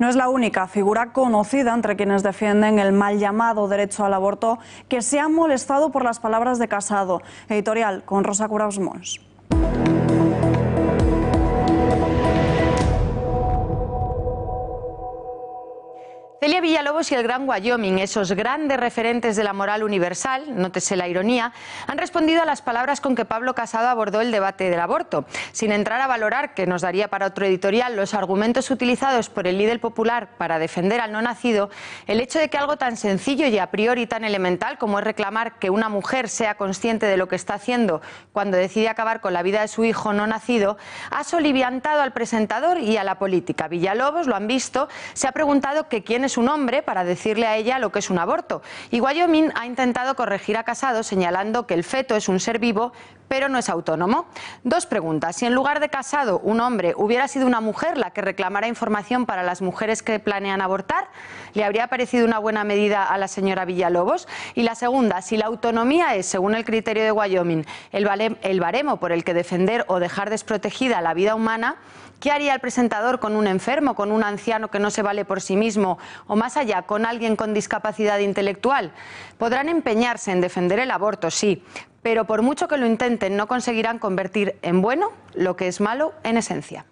No es la única figura conocida entre quienes defienden el mal llamado derecho al aborto que se ha molestado por las palabras de Casado. Editorial con Rosa Curaus Mons. Celia Villalobos y el Gran Wyoming, esos grandes referentes de la moral universal, nótese la ironía, han respondido a las palabras con que Pablo Casado abordó el debate del aborto, sin entrar a valorar, que nos daría para otro editorial, los argumentos utilizados por el líder popular para defender al no nacido, el hecho de que algo tan sencillo y a priori tan elemental como es reclamar que una mujer sea consciente de lo que está haciendo cuando decide acabar con la vida de su hijo no nacido, ha soliviantado al presentador y a la política. Villalobos, lo han visto, se ha preguntado que quiénes un nombre para decirle a ella lo que es un aborto. Y Wyoming ha intentado corregir a Casado señalando que el feto es un ser vivo, pero no es autónomo. Dos preguntas. Si en lugar de casado un hombre hubiera sido una mujer la que reclamara información para las mujeres que planean abortar, ¿le habría parecido una buena medida a la señora Villalobos? Y la segunda, si la autonomía es, según el criterio de Wyoming, el, baremo por el que defender o dejar desprotegida la vida humana, ¿Qué haría el presentador con un enfermo, con un anciano que no se vale por sí mismo o más allá, con alguien con discapacidad intelectual? Podrán empeñarse en defender el aborto, sí, pero por mucho que lo intenten no conseguirán convertir en bueno lo que es malo en esencia.